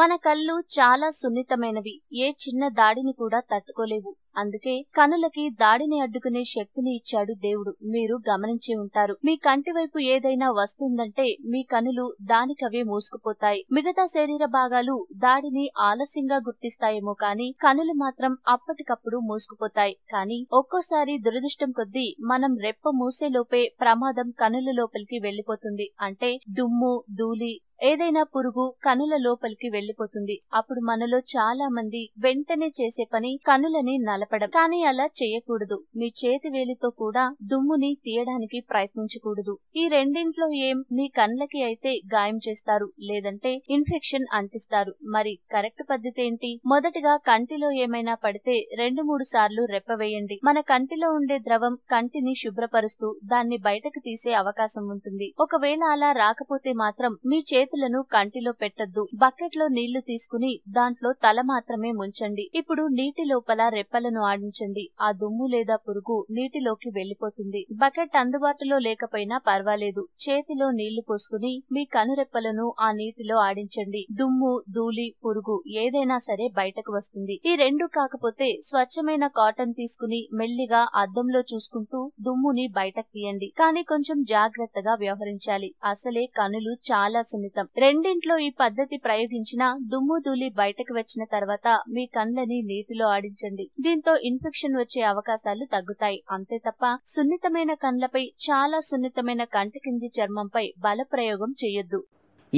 మన కళ్ళు చాలా సున్నితమైనవి ఏ చిన్న దాడిని కూడా తట్టుకోలేవు అందుకే కనులకి దాడిని అడ్డుకునే శక్తిని ఇచ్చాడు దేవుడు మీరు గమనించి ఉంటారు మీ కంటి వైపు ఏదైనా వస్తుందంటే మీ కనులు దానికవే మూసుకుపోతాయి మిగతా శరీర భాగాలు దాడిని ఆలస్యంగా గుర్తిస్తాయేమో కానీ కనులు మాత్రం అప్పటికప్పుడు మూసుకుపోతాయి కానీ ఒక్కోసారి దురదృష్టం కొద్దీ మనం రెప్ప మూసేలోపే ప్రమాదం కనుల లోపలికి వెళ్లిపోతుంది అంటే దుమ్ము ధూళి ఏదైనా పురుగు కనుల లోపలికి వెళ్లిపోతుంది అప్పుడు మనలో చాలా మంది వెంటనే చేసే పని కనులని నల కలపడం కానీ అలా చేయకూడదు మీ చేతి వేలితో కూడా దుమ్ముని తీయడానికి ప్రయత్నించకూడదు ఈ రెండింట్లో ఏం మీ కండ్లకి అయితే గాయం చేస్తారు లేదంటే ఇన్ఫెక్షన్ అంటిస్తారు మరి కరెక్ట్ పద్ధతి ఏంటి మొదటిగా కంటిలో ఏమైనా పడితే రెండు మూడు సార్లు రెప్పవేయండి మన కంటిలో ఉండే ద్రవం కంటిని శుభ్రపరుస్తూ దాన్ని బయటకు తీసే అవకాశం ఉంటుంది ఒకవేళ అలా రాకపోతే మాత్రం మీ చేతులను కంటిలో పెట్టద్దు బకెట్ లో నీళ్లు తీసుకుని దాంట్లో తల మాత్రమే ముంచండి ఇప్పుడు నీటి లోపల రెప్పలను బకెట్లను ఆడించండి ఆ దుమ్ము లేదా పురుగు నీటిలోకి వెళ్లిపోతుంది బకెట్ అందుబాటులో లేకపోయినా పర్వాలేదు చేతిలో నీళ్లు పోసుకుని మీ కనురెప్పలను ఆ నీటిలో ఆడించండి దుమ్ము ధూళి పురుగు ఏదైనా సరే బయటకు వస్తుంది ఈ రెండు కాకపోతే స్వచ్ఛమైన కాటన్ తీసుకుని మెల్లిగా అద్దంలో చూసుకుంటూ దుమ్ముని బయటకు తీయండి కానీ కొంచెం జాగ్రత్తగా వ్యవహరించాలి అసలే కనులు చాలా సున్నితం రెండింట్లో ఈ పద్ధతి ప్రయోగించిన దుమ్ము ధూళి బయటకు వచ్చిన తర్వాత మీ కండ్లని నీటిలో ఆడించండి దీంతో దీంతో ఇన్ఫెక్షన్ వచ్చే అవకాశాలు తగ్గుతాయి అంతే తప్ప సున్నితమైన కండ్లపై చాలా సున్నితమైన కంటి కింది చర్మంపై బలప్రయోగం చేయొద్దు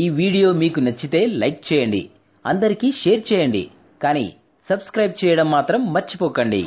ఈ వీడియో మీకు నచ్చితే లైక్ చేయండి అందరికీ షేర్ చేయండి కానీ సబ్స్క్రైబ్ చేయడం మాత్రం మర్చిపోకండి